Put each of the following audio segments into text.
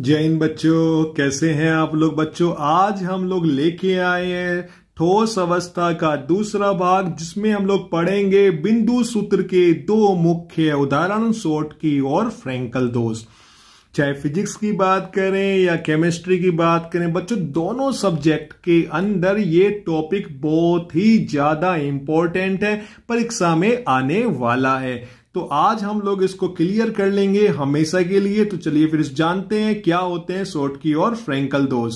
जय हिंद बच्चों कैसे हैं आप लोग बच्चों आज हम लोग लेके आए हैं ठोस अवस्था का दूसरा भाग जिसमें हम लोग पढ़ेंगे बिंदु सूत्र के दो मुख्य उदाहरण सोट की और फ्रैंकल दोष चाहे फिजिक्स की बात करें या केमिस्ट्री की बात करें बच्चों दोनों सब्जेक्ट के अंदर ये टॉपिक बहुत ही ज्यादा इंपॉर्टेंट है परीक्षा में आने वाला है तो आज हम लोग इसको क्लियर कर लेंगे हमेशा के लिए तो चलिए फिर जानते हैं क्या होते हैं सोट की और फ्रेंकल दोष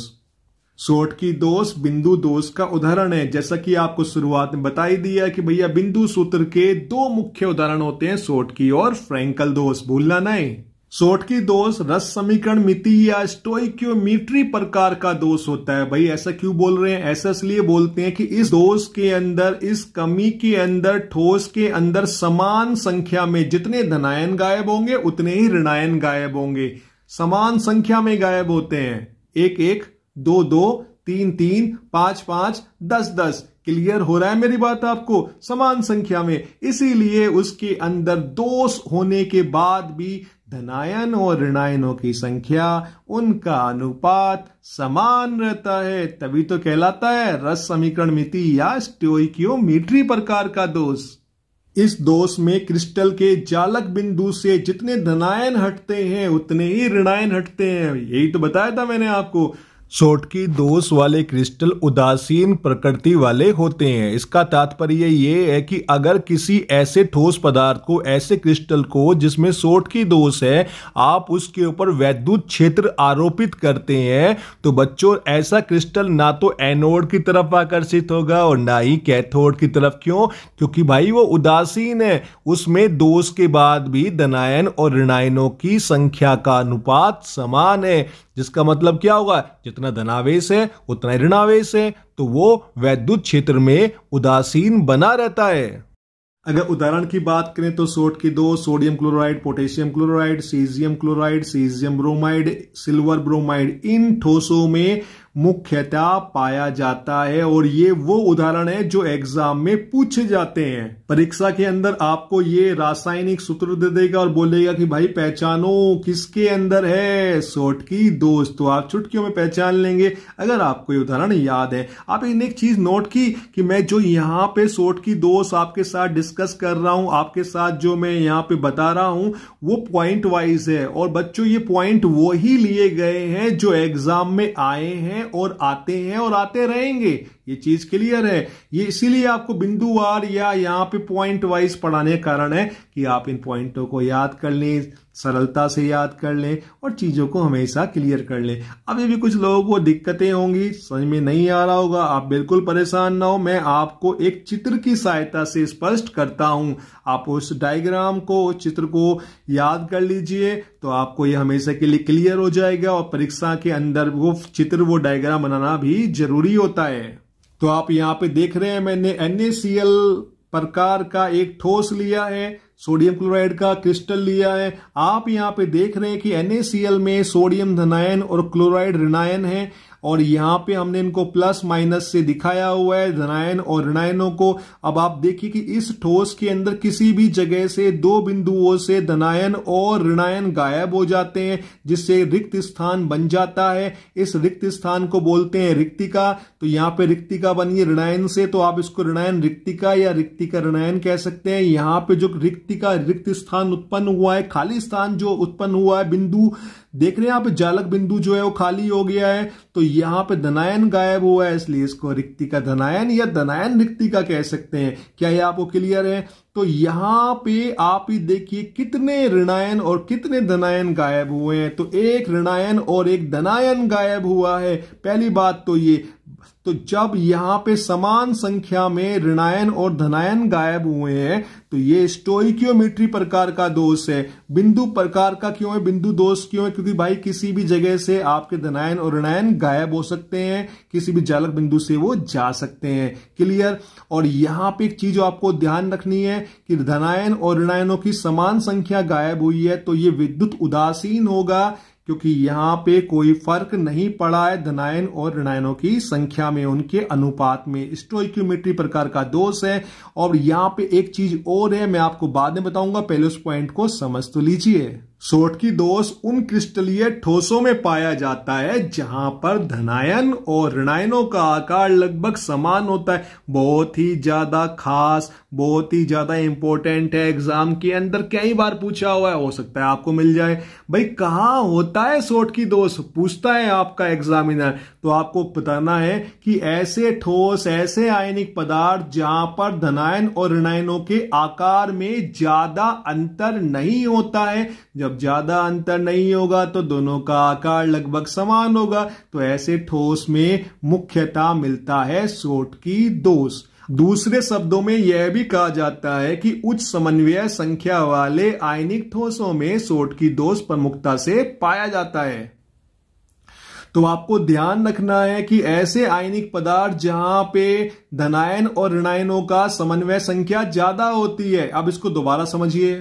सोट की दोष बिंदु दोष का उदाहरण है जैसा कि आपको शुरुआत में बताई दिया कि भैया बिंदु सूत्र के दो मुख्य उदाहरण होते हैं सोट की और फ्रेंकल दोष भूलना नहीं सोट की दोष रस समीकरण मिति या स्टोइक्योमीट्री प्रकार का दोष होता है भाई ऐसा क्यों बोल रहे हैं ऐसा इसलिए बोलते हैं कि इस दोष के अंदर इस कमी के अंदर ठोस के अंदर समान संख्या में जितने धनायन गायब होंगे उतने ही ऋणायन गायब होंगे समान संख्या में गायब होते हैं एक एक दो दो तीन तीन पांच पांच दस दस क्लियर हो रहा है मेरी बात आपको समान संख्या में इसीलिए उसके अंदर दोष होने के बाद भी धनायन और ऋणायनों की संख्या उनका अनुपात समान रहता है तभी तो कहलाता है रस समीकरण मिति या स्टोकियोमीट्री प्रकार का दोष इस दोष में क्रिस्टल के जालक बिंदु से जितने धनायन हटते हैं उतने ही ऋणायन हटते हैं यही तो बताया था मैंने आपको सोटकी दोष वाले क्रिस्टल उदासीन प्रकृति वाले होते हैं इसका तात्पर्य ये है कि अगर किसी ऐसे ठोस पदार्थ को ऐसे क्रिस्टल को जिसमें सोटकी दोष है आप उसके ऊपर वैद्युत क्षेत्र आरोपित करते हैं तो बच्चों ऐसा क्रिस्टल ना तो एनोड की तरफ आकर्षित होगा और ना ही कैथोड की तरफ क्यों क्योंकि भाई वो उदासीन है उसमें दोष के बाद भी दनायन और ऋणायनों की संख्या का अनुपात समान है जिसका मतलब क्या होगा जितना धनावेश है उतना ऋणावेश है तो वो वैद्युत क्षेत्र में उदासीन बना रहता है अगर उदाहरण की बात करें तो सोट की दो sodium chloride potassium chloride caesium chloride caesium bromide silver bromide इन ठोसों में मुख्यतः पाया जाता है और ये वो उदाहरण है जो एग्जाम में पूछे जाते हैं परीक्षा के अंदर आपको ये रासायनिक सूत्र दे देगा और बोलेगा कि भाई पहचानो किसके अंदर है सोट की दोस्त तो आप चुटकियों में पहचान लेंगे अगर आपको ये उदाहरण याद है आप इन एक चीज नोट की कि मैं जो यहाँ पे सोट की दोस्त आपके साथ डिस्कस कर रहा हूं आपके साथ जो मैं यहाँ पे बता रहा हूं वो पॉइंट वाइज है और बच्चों ये पॉइंट वो ही लिए गए हैं जो एग्जाम में आए हैं हैं और आते हैं और आते रहेंगे ये चीज क्लियर है ये इसीलिए आपको बिंदुवार या यहाँ पे पॉइंट वाइज पढ़ाने का कारण है कि आप इन पॉइंटों को याद कर लें सरलता से याद कर लें और चीज़ों को हमेशा क्लियर कर लें अभी भी कुछ लोगों को दिक्कतें होंगी समझ में नहीं आ रहा होगा आप बिल्कुल परेशान ना हो मैं आपको एक चित्र की सहायता से स्पष्ट करता हूं आप उस डायग्राम को उस चित्र को याद कर लीजिए तो आपको ये हमेशा के लिए क्लियर हो जाएगा और परीक्षा के अंदर वो चित्र वो डायग्राम बनाना भी जरूरी होता है तो आप यहाँ पे देख रहे हैं मैंने एन प्रकार का एक ठोस लिया है सोडियम क्लोराइड का क्रिस्टल लिया है आप यहां पे देख रहे हैं कि NaCl में सोडियम धनायन और क्लोराइड ऋणायन है और यहां पे हमने इनको प्लस माइनस से दिखाया हुआ है धनायन और ऋणायनों को अब आप देखिए कि इस ठोस के अंदर किसी भी जगह से दो बिंदुओं से धनायन और ऋणायन गायब हो जाते हैं जिससे रिक्त स्थान बन जाता है इस रिक्त स्थान को बोलते हैं रिक्तिका तो यहां पे रिक्तिका बनिए ऋणायन से तो आप इसको ऋणायन रिक्तिका या रिक्तिका ऋणायन कह सकते हैं यहां पे जो रिक्तिका रिक्त स्थान उत्पन्न हुआ है खाली स्थान जो उत्पन्न हुआ है बिंदु देख रहे हैं यहाँ पे जालक बिंदु जो है वो खाली हो गया है तो यहाँ पे धनायन गायब हुआ है इसलिए इसको रिक्ति का धनायन या धनायन रिक्ति का कह सकते हैं क्या ये आपको क्लियर है तो यहां पे आप ही देखिए कितने ऋणायन और कितने धनायन गायब हुए हैं तो एक ऋणायन और एक धनायन गायब हुआ है पहली बात तो ये तो जब यहां पे समान संख्या में ऋणायन और धनायन गायब हुए हैं तो ये स्टोइक्योमेट्री प्रकार का दोष है बिंदु प्रकार का क्यों है बिंदु दोष क्यों है क्योंकि भाई किसी भी जगह से आपके धनायन और ऋणायन गायब हो सकते हैं किसी भी जालक बिंदु से वो जा सकते हैं क्लियर और यहां पे एक चीज आपको ध्यान रखनी है कि धनायन और ऋणायनों की समान संख्या गायब हुई है तो ये विद्युत उदासीन होगा क्योंकि यहां पे कोई फर्क नहीं पड़ा है धनायन और ऋणायनों की संख्या में उनके अनुपात में स्टोइक्योमेट्री प्रकार का दोष है और यहां पे एक चीज और है मैं आपको बाद में बताऊंगा पहले उस पॉइंट को समझ तो लीजिए की दोष उन क्रिस्टलीय ठोसों में पाया जाता है जहां पर धनायन और ऋणायनों का आकार लगभग समान होता है बहुत ही ज्यादा खास बहुत ही ज्यादा इंपॉर्टेंट है एग्जाम के अंदर कई बार पूछा हुआ है हो सकता है आपको मिल जाए भाई कहाँ होता है की दोष पूछता है आपका एग्जामिनर तो आपको बताना है कि ऐसे ठोस ऐसे आयनिक पदार्थ जहां पर धनायन और ऋणायनों के आकार में ज्यादा अंतर नहीं होता है जब ज्यादा अंतर नहीं होगा तो दोनों का आकार लगभग समान होगा तो ऐसे ठोस में मुख्यता मिलता है सोट की दोष दूसरे शब्दों में यह भी कहा जाता है कि उच्च समन्वय संख्या वाले आयनिक ठोसों में सोट की दोष प्रमुखता से पाया जाता है तो आपको ध्यान रखना है कि ऐसे आयनिक पदार्थ जहां पे धनायन और ऋणायनों का समन्वय संख्या ज्यादा होती है अब इसको दोबारा समझिए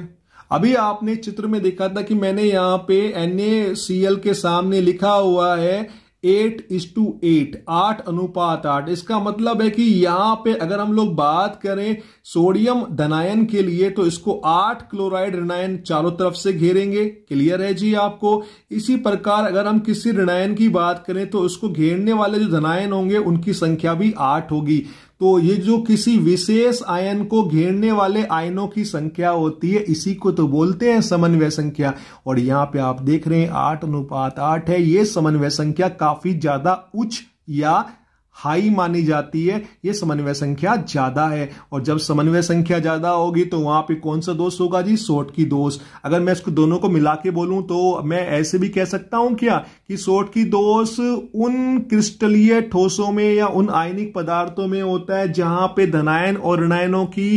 अभी आपने चित्र में देखा था कि मैंने यहां पे NaCl के सामने लिखा हुआ है एट इज टू एट आठ अनुपात आठ इसका मतलब है कि यहां पे अगर हम लोग बात करें सोडियम धनायन के लिए तो इसको आठ क्लोराइड ऋणायन चारों तरफ से घेरेंगे क्लियर है जी आपको इसी प्रकार अगर हम किसी ऋणायन की बात करें तो उसको घेरने वाले जो धनायन होंगे उनकी संख्या भी आठ होगी तो ये जो किसी विशेष आयन को घेरने वाले आयनों की संख्या होती है इसी को तो बोलते हैं समन्वय संख्या और यहाँ पे आप देख रहे हैं आठ अनुपात आठ है ये समन्वय संख्या काफी ज्यादा उच्च या हाई मानी जाती है ये समन्वय संख्या ज्यादा है और जब समन्वय संख्या ज्यादा होगी तो वहां पे कौन सा दोष होगा जी सोट की दोष अगर मैं इसको दोनों को मिला के बोलूं तो मैं ऐसे भी कह सकता हूं क्या कि सोट की दोष उन क्रिस्टलीय ठोसों में या उन आयनिक पदार्थों में होता है जहां पे धनायन और ऋणायनों की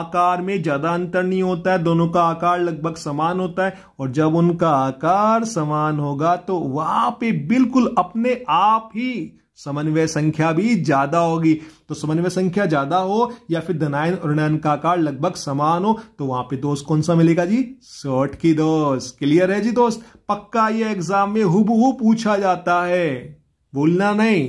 आकार में ज्यादा अंतर नहीं होता है दोनों का आकार लगभग समान होता है और जब उनका आकार समान होगा तो वहां पे बिल्कुल अपने आप ही समन्वय संख्या भी ज्यादा होगी तो समन्वय संख्या ज्यादा हो या फिर धनायन और ऋणायन का आकार लगभग समान हो तो वहां पे दोस्त कौन सा मिलेगा जी सोट की दोस्त क्लियर है जी दोस्त पक्का ये एग्जाम में हु पूछा जाता है बोलना नहीं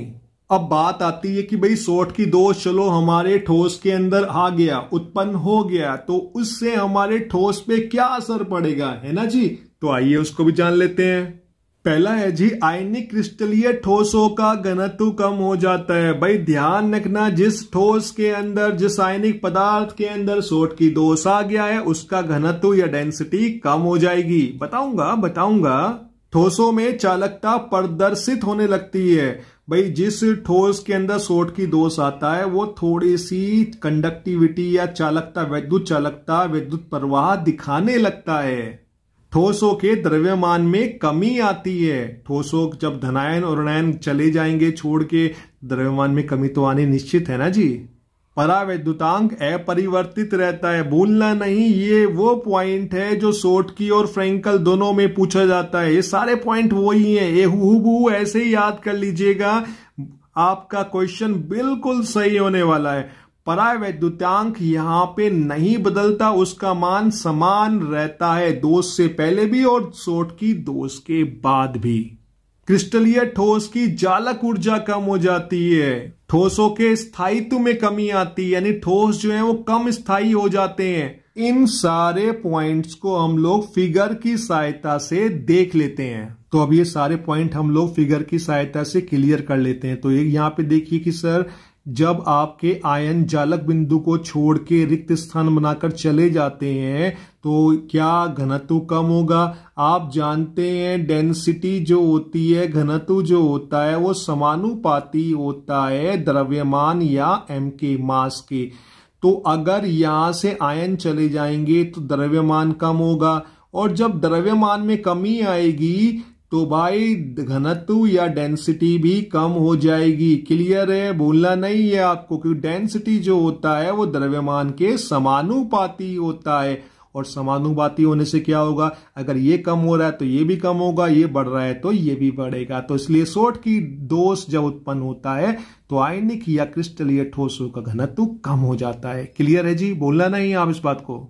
अब बात आती है कि भाई सोट की दोष चलो हमारे ठोस के अंदर आ गया उत्पन्न हो गया तो उससे हमारे ठोस पे क्या असर पड़ेगा है ना जी तो आइए उसको भी जान लेते हैं पहला है जी आयनिक क्रिस्टलीय ठोसों का घनत्व कम हो जाता है भाई ध्यान रखना जिस ठोस के अंदर जिस आयनिक पदार्थ के अंदर सोट की दोष आ गया है उसका घनत्व या डेंसिटी कम हो जाएगी बताऊंगा बताऊंगा ठोसों में चालकता प्रदर्शित होने लगती है भाई जिस ठोस के अंदर सोट की दोष आता है वो थोड़ी सी कंडक्टिविटी या चालकता विद्युत चालकता विद्युत प्रवाह दिखाने लगता है ठोसों के द्रव्यमान में कमी आती है ठोसों जब धनायन और ऋणायन चले जाएंगे छोड़ के द्रव्यमान में कमी तो आनी निश्चित है ना जी परावैद्युतांक अपरिवर्तित रहता है भूलना नहीं ये वो पॉइंट है जो सोटकी और फ्रेंकल दोनों में पूछा जाता है ये सारे पॉइंट वही है ये हु ऐसे ही याद कर लीजिएगा आपका क्वेश्चन बिल्कुल सही होने वाला है पराय वैद्युतांक यहां पे नहीं बदलता उसका मान समान रहता है दोष से पहले भी और सोट की दोष के बाद भी क्रिस्टलीय ठोस की जालक ऊर्जा कम हो जाती है ठोसों के स्थायित्व में कमी आती है यानी ठोस जो है वो कम स्थायी हो जाते हैं इन सारे पॉइंट्स को हम लोग फिगर की सहायता से देख लेते हैं तो अब ये सारे पॉइंट हम लोग फिगर की सहायता से क्लियर कर लेते हैं तो ये यहाँ पे देखिए कि सर जब आपके आयन जालक बिंदु को छोड़ के रिक्त स्थान बनाकर चले जाते हैं तो क्या घनत्व कम होगा आप जानते हैं डेंसिटी जो होती है घनत्व जो होता है वो समानुपाती होता है द्रव्यमान या एम के मास के तो अगर यहां से आयन चले जाएंगे तो द्रव्यमान कम होगा और जब द्रव्यमान में कमी आएगी तो भाई घनत्व या डेंसिटी भी कम हो जाएगी क्लियर है बोलना नहीं है आपको क्योंकि डेंसिटी जो होता है वो द्रव्यमान के समानुपाती होता है और समानुपाती होने से क्या होगा अगर ये कम हो रहा है तो ये भी कम होगा ये बढ़ रहा है तो ये भी बढ़ेगा तो इसलिए सोट की दोष जब उत्पन्न होता है तो आयनिक या क्रिस्टलीय ठोसों का घनत्व कम हो जाता है क्लियर है जी बोलना नहीं आप इस बात को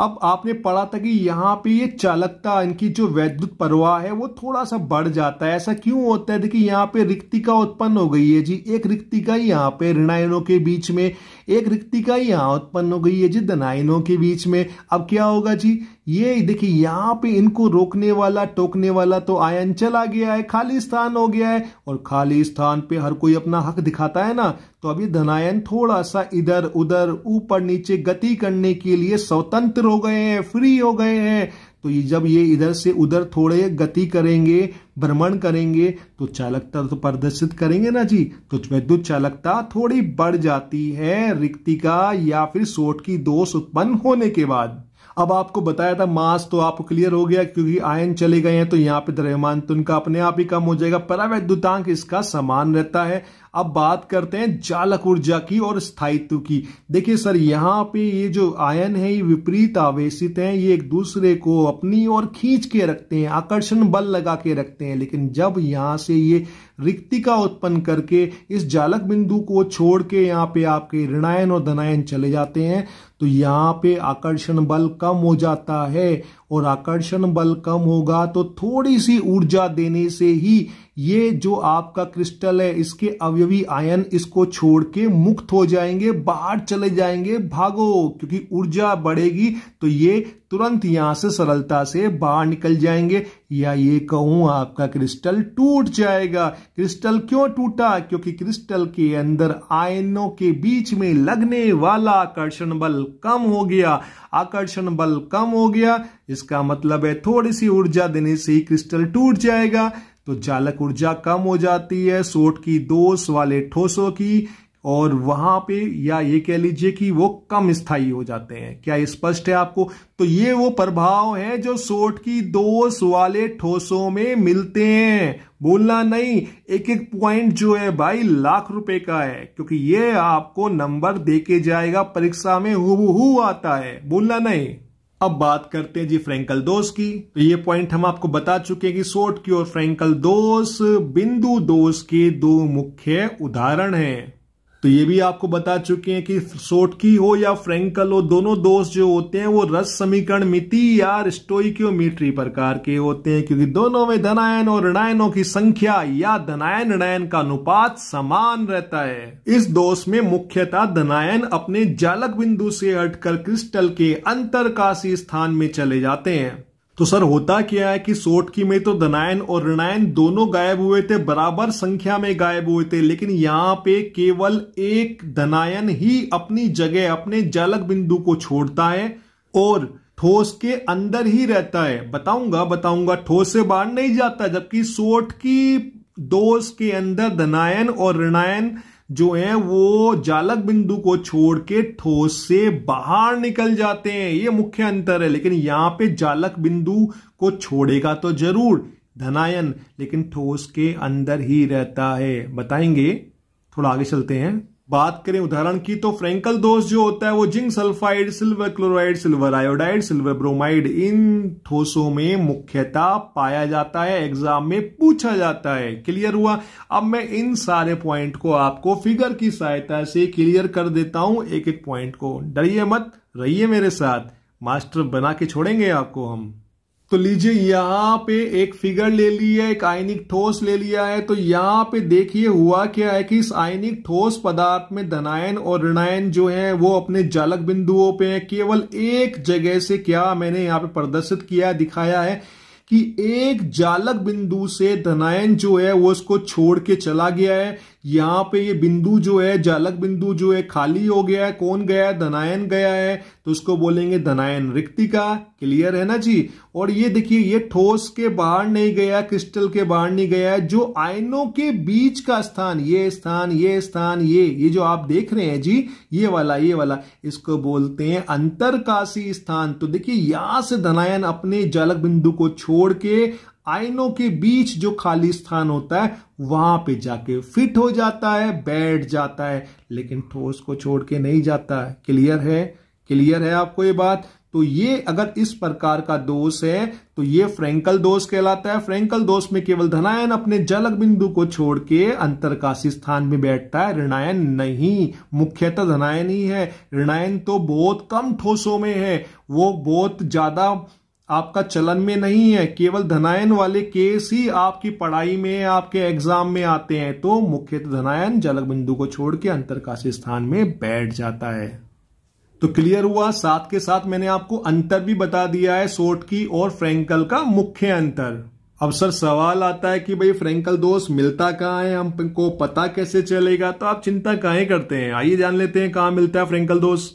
अब आपने पढ़ा था कि यहाँ पे ये चालकता इनकी जो वैद्युत प्रवाह है वो थोड़ा सा बढ़ जाता है ऐसा क्यों होता है देखिए यहाँ पे रिक्तिका उत्पन्न हो गई है जी एक रिक्तिका यहाँ पे ऋणायनों के बीच में एक रिक्तिका यहाँ उत्पन्न हो गई है जी धनाइनों के बीच में अब क्या होगा जी ये देखिए यहाँ पे इनको रोकने वाला टोकने वाला तो आयन चला गया है खाली स्थान हो गया है और खाली स्थान पे हर कोई अपना हक दिखाता है ना तो अभी धनायन थोड़ा सा इधर उधर ऊपर नीचे गति करने के लिए स्वतंत्र हो गए हैं फ्री हो गए हैं तो ये जब ये इधर से उधर थोड़े गति करेंगे भ्रमण करेंगे तो चालकता तो प्रदर्शित करेंगे ना जी तो विद्युत चालकता थोड़ी बढ़ जाती है रिक्तिका या फिर सोट की दोष उत्पन्न होने के बाद अब आपको बताया था मास तो आपको क्लियर हो गया क्योंकि आयन चले गए हैं तो यहाँ पे द्रव्यमान तो उनका अपने आप ही कम हो जाएगा परावैद्युतांक इसका समान रहता है अब बात करते हैं जालक ऊर्जा की और स्थायित्व की देखिए सर यहाँ पे ये जो आयन है ये विपरीत आवेशित हैं ये एक दूसरे को अपनी ओर खींच के रखते हैं आकर्षण बल लगा के रखते हैं लेकिन जब यहाँ से ये रिक्तिका उत्पन्न करके इस जालक बिंदु को छोड़ के यहाँ पे आपके ऋणायन और धनायन चले जाते हैं तो यहाँ पे आकर्षण बल कम हो जाता है और आकर्षण बल कम होगा तो थोड़ी सी ऊर्जा देने से ही ये जो आपका क्रिस्टल है इसके अवयवी आयन इसको छोड़ के मुक्त हो जाएंगे बाहर चले जाएंगे भागो क्योंकि ऊर्जा बढ़ेगी तो ये तुरंत यहां से सरलता से बाहर निकल जाएंगे या ये कहूं आपका क्रिस्टल टूट जाएगा क्रिस्टल क्यों टूटा क्योंकि क्रिस्टल के अंदर आयनों के बीच में लगने वाला आकर्षण बल कम हो गया आकर्षण बल कम हो गया इसका मतलब है थोड़ी सी ऊर्जा देने से ही क्रिस्टल टूट जाएगा तो चालक ऊर्जा कम हो जाती है सोट की दोष वाले ठोसों की और वहां पे या ये कह लीजिए कि वो कम स्थायी हो जाते हैं क्या स्पष्ट है आपको तो ये वो प्रभाव है जो सोट की दोष वाले ठोसों में मिलते हैं बोलना नहीं एक एक पॉइंट जो है भाई लाख रुपए का है क्योंकि ये आपको नंबर देके जाएगा परीक्षा में हु आता है बोलना नहीं अब बात करते हैं जी फ्रेंकल दोष की तो ये पॉइंट हम आपको बता चुके हैं कि सोट की और फ्रेंकल दोष बिंदु दोष के दो मुख्य उदाहरण हैं तो ये भी आपको बता चुके हैं कि सोटकी हो या फ्रेंकल हो दोनों दोष जो होते हैं वो रस समीकरण मिति या स्टोइक्योमीट्री प्रकार के होते हैं क्योंकि दोनों में धनायन और ऋणायनों की संख्या या धनायन ऋणायन का अनुपात समान रहता है इस दोष में मुख्यतः धनायन अपने जालक बिंदु से हटकर क्रिस्टल के अंतरकाशी स्थान में चले जाते हैं तो सर होता क्या है कि सोटकी में तो दनायन और ऋणायन दोनों गायब हुए थे बराबर संख्या में गायब हुए थे लेकिन यहां पे केवल एक धनायन ही अपनी जगह अपने जालक बिंदु को छोड़ता है और ठोस के अंदर ही रहता है बताऊंगा बताऊंगा ठोस से बाहर नहीं जाता जबकि सोट की दोष के अंदर धनायन और ऋणायन जो है वो जालक बिंदु को छोड़ के ठोस से बाहर निकल जाते हैं ये मुख्य अंतर है लेकिन यहां पे जालक बिंदु को छोड़ेगा तो जरूर धनायन लेकिन ठोस के अंदर ही रहता है बताएंगे थोड़ा आगे चलते हैं बात करें उदाहरण की तो फ्रेंकल दोष जो होता है वो zinc sulphide silver chloride silver iodide silver bromide इन ठोसों में मुख्यतः पाया जाता है एग्जाम में पूछा जाता है क्लियर हुआ अब मैं इन सारे पॉइंट को आपको फिगर की सहायता से क्लियर कर देता हूं एक एक पॉइंट को डरिए मत रहिए मेरे साथ मास्टर बना के छोड़ेंगे आपको हम तो लीजिए यहां पे एक फिगर ले ली है एक आयनिक ठोस ले लिया है तो यहां पे देखिए हुआ क्या है कि इस आयनिक ठोस पदार्थ में धनायन और ऋणायन जो है वो अपने जालक बिंदुओं पे है केवल एक जगह से क्या मैंने यहां पे प्रदर्शित किया दिखाया है कि एक जालक बिंदु से धनायन जो है वो उसको छोड़ के चला गया है यहाँ पे ये बिंदु जो है जालक बिंदु जो है खाली हो गया है कौन गया है धनायन गया है तो उसको बोलेंगे धनायन का क्लियर है ना जी और ये देखिए ये ठोस के बाहर नहीं गया क्रिस्टल के बाहर नहीं गया है जो आयनों के बीच का स्थान ये स्थान ये स्थान ये ये जो आप देख रहे हैं जी ये वाला ये वाला इसको बोलते हैं अंतरकाशी स्थान तो देखिए यहां से धनायन अपने जालक बिंदु को छोड़ के आयनों के बीच जो खाली स्थान होता है वहां पे जाके फिट हो जाता है बैठ जाता है लेकिन ठोस को छोड़ के नहीं जाता है क्लियर है क्लियर है आपको ये बात तो ये अगर इस प्रकार का दोष है तो ये फ्रेंकल दोष कहलाता है फ्रेंकल दोष में केवल धनायन अपने जलक बिंदु को छोड़ के अंतरकाशी स्थान में बैठता है ऋणायन नहीं मुख्यतः धनायन ही है ऋणायन तो बहुत कम ठोसों में है वो बहुत ज्यादा आपका चलन में नहीं है केवल धनायन वाले केस ही आपकी पढ़ाई में आपके एग्जाम में आते हैं तो मुख्य धनायन जलक बिंदु को छोड़ के अंतरकाशी स्थान में बैठ जाता है तो क्लियर हुआ साथ के साथ मैंने आपको अंतर भी बता दिया है सोट की और फ्रेंकल का मुख्य अंतर अब सर सवाल आता है कि भाई फ्रेंकल दोष मिलता कहाँ है हमको पता कैसे चलेगा तो आप चिंता काहे करते हैं आइए जान लेते हैं कहाँ मिलता है फ्रेंकल दोष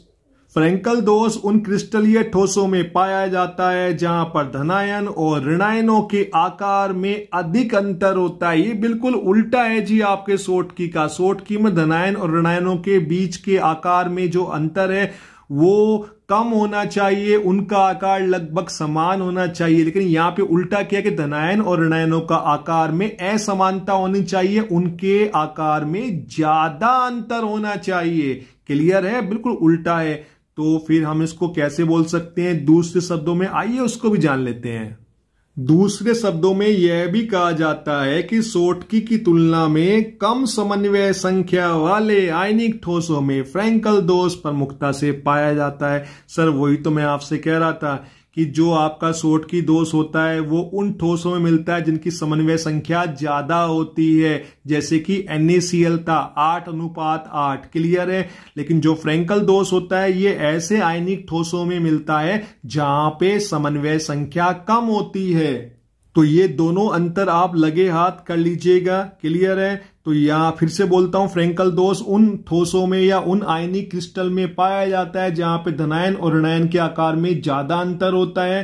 फ्रेंकल दोष उन क्रिस्टलीय ठोसों में पाया जाता है जहां पर धनायन और ऋणायनों के आकार में अधिक अंतर होता है ये बिल्कुल उल्टा है जी आपके सोटकी का सोटकी में धनायन और ऋणायनों के बीच के आकार में जो अंतर है वो कम होना चाहिए उनका आकार लगभग समान होना चाहिए लेकिन यहाँ पे उल्टा किया कि धनायन और ऋणायनों का आकार में असमानता होनी चाहिए उनके आकार में ज्यादा अंतर होना चाहिए क्लियर है बिल्कुल उल्टा है तो फिर हम इसको कैसे बोल सकते हैं दूसरे शब्दों में आइए उसको भी जान लेते हैं दूसरे शब्दों में यह भी कहा जाता है कि सोटकी की तुलना में कम समन्वय संख्या वाले आयनिक ठोसों में फ्रैंकल दोष प्रमुखता से पाया जाता है सर वही तो मैं आपसे कह रहा था कि जो आपका सोट की दोष होता है वो उन ठोसों में मिलता है जिनकी समन्वय संख्या ज्यादा होती है जैसे कि एल था आठ अनुपात आठ क्लियर है लेकिन जो फ्रेंकल दोष होता है ये ऐसे आयनिक ठोसों में मिलता है जहां पे समन्वय संख्या कम होती है तो ये दोनों अंतर आप लगे हाथ कर लीजिएगा क्लियर है तो या फिर से बोलता हूं फ्रेंकल दोष उन ठोसों में या उन आयनिक क्रिस्टल में पाया जाता है जहां पे धनायन और ऋणायन के आकार में ज्यादा अंतर होता है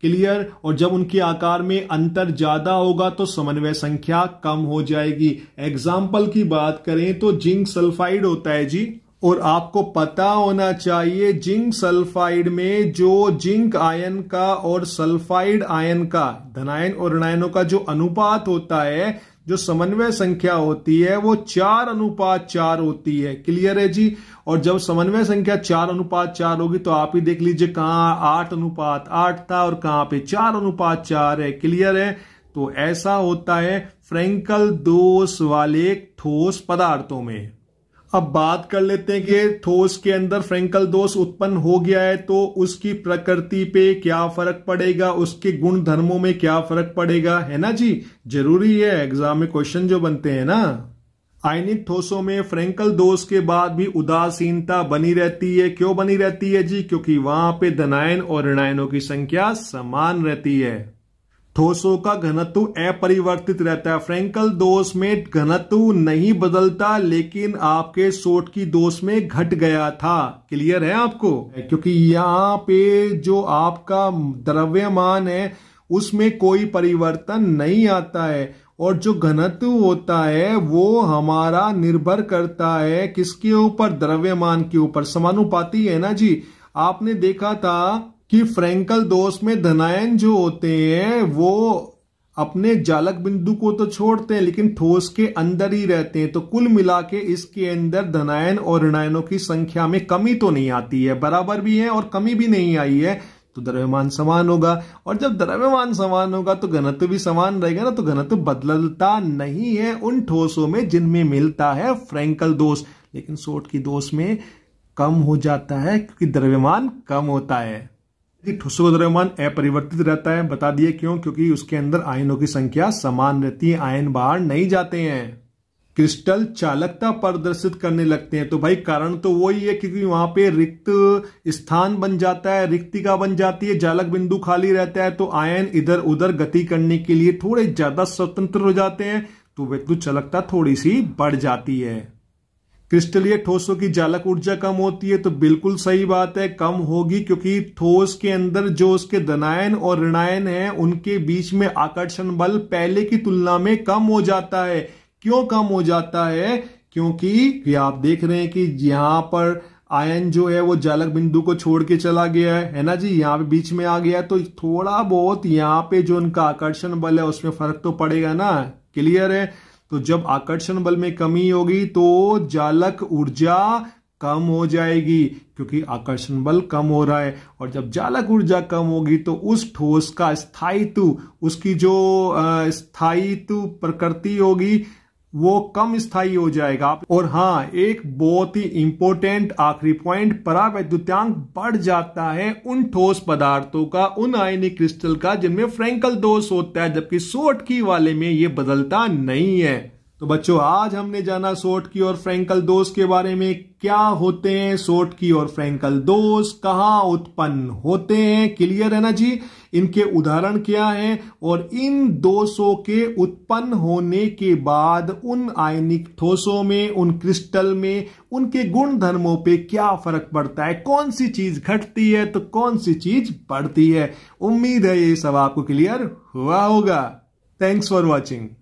क्लियर और जब उनके आकार में अंतर ज्यादा होगा तो समन्वय संख्या कम हो जाएगी एग्जाम्पल की बात करें तो जिंक सल्फाइड होता है जी और आपको पता होना चाहिए जिंक सल्फाइड में जो जिंक आयन का और सल्फाइड आयन का धनायन और ऋणायनों का जो अनुपात होता है जो समन्वय संख्या होती है वो चार अनुपात चार होती है क्लियर है जी और जब समन्वय संख्या चार अनुपात चार होगी तो आप ही देख लीजिए कहा आठ अनुपात आठ था और कहां पे चार अनुपात चार है क्लियर है तो ऐसा होता है फ्रेंकल दोष वाले ठोस पदार्थों में अब बात कर लेते हैं कि ठोस के अंदर फ्रेंकल दोष उत्पन्न हो गया है तो उसकी प्रकृति पे क्या फर्क पड़ेगा उसके गुण धर्मों में क्या फर्क पड़ेगा है ना जी जरूरी है एग्जाम में क्वेश्चन जो बनते हैं ना आयनित ठोसों में फ्रेंकल दोष के बाद भी उदासीनता बनी रहती है क्यों बनी रहती है जी क्योंकि वहां पे धनायन और ऋणायनों की संख्या समान रहती है ठोसों का घनत्व अपरिवर्तित रहता है फ्रेंकल दोष में घनत्व नहीं बदलता लेकिन आपके सोट की दोष में घट गया था क्लियर है आपको क्योंकि यहाँ पे जो आपका द्रव्यमान है उसमें कोई परिवर्तन नहीं आता है और जो घनत्व होता है वो हमारा निर्भर करता है किसके ऊपर द्रव्यमान के ऊपर समानुपाती है ना जी आपने देखा था कि फ्रेंकल दोष में धनायन जो होते हैं वो अपने जालक बिंदु को तो छोड़ते हैं लेकिन ठोस के अंदर ही रहते हैं तो कुल मिला के इसके अंदर धनायन और ऋणायनों की संख्या में कमी तो नहीं आती है बराबर भी है और कमी भी नहीं आई है तो द्रव्यमान समान होगा और जब द्रव्यमान समान होगा तो घनत्व भी समान रहेगा ना तो घनत्व बदलता नहीं है उन ठोसों में जिनमें मिलता है फ्रेंकल दोष लेकिन सोट की दोष में कम हो जाता है क्योंकि द्रव्यमान कम होता है यदि का द्रव्यमान अपरिवर्तित रहता है बता दिए क्यों क्योंकि उसके अंदर आयनों की संख्या समान रहती है आयन बाहर नहीं जाते हैं क्रिस्टल चालकता प्रदर्शित करने लगते हैं तो भाई कारण तो वही है क्योंकि वहां पे रिक्त स्थान बन जाता है रिक्तिका बन जाती है जालक बिंदु खाली रहता है तो आयन इधर उधर गति करने के लिए थोड़े ज्यादा स्वतंत्र हो जाते हैं तो विद्युत चालकता थोड़ी सी बढ़ जाती है क्रिस्टलीय ठोसों की जालक ऊर्जा कम होती है तो बिल्कुल सही बात है कम होगी क्योंकि ठोस के अंदर जो उसके धनायन और ऋणायन है उनके बीच में आकर्षण बल पहले की तुलना में कम हो जाता है क्यों कम हो जाता है क्योंकि ये आप देख रहे हैं कि यहाँ पर आयन जो है वो जालक बिंदु को छोड़ के चला गया है है ना जी यहाँ पे बीच में आ गया तो थोड़ा बहुत यहाँ पे जो उनका आकर्षण बल है उसमें फर्क तो पड़ेगा ना क्लियर है तो जब आकर्षण बल में कमी होगी तो जालक ऊर्जा कम हो जाएगी क्योंकि आकर्षण बल कम हो रहा है और जब जालक ऊर्जा कम होगी तो उस ठोस का स्थायित्व उसकी जो स्थायित्व प्रकृति होगी वो कम स्थायी हो जाएगा और हाँ एक बहुत ही इंपॉर्टेंट आखिरी पॉइंट परावैद्युतांक बढ़ जाता है उन ठोस पदार्थों का उन आयनिक क्रिस्टल का जिनमें फ्रेंकल दोष होता है जबकि सोट की वाले में ये बदलता नहीं है तो बच्चों आज हमने जाना सोट की और फ्रेंकल दोष के बारे में क्या होते हैं सोट की और फ्रेंकल दोष कहाँ उत्पन्न होते हैं क्लियर है ना जी इनके उदाहरण क्या हैं और इन दोषों के उत्पन्न होने के बाद उन आयनिक ठोसों में उन क्रिस्टल में उनके गुण धर्मों पे क्या फर्क पड़ता है कौन सी चीज घटती है तो कौन सी चीज बढ़ती है उम्मीद है ये सब आपको क्लियर हुआ होगा थैंक्स फॉर वॉचिंग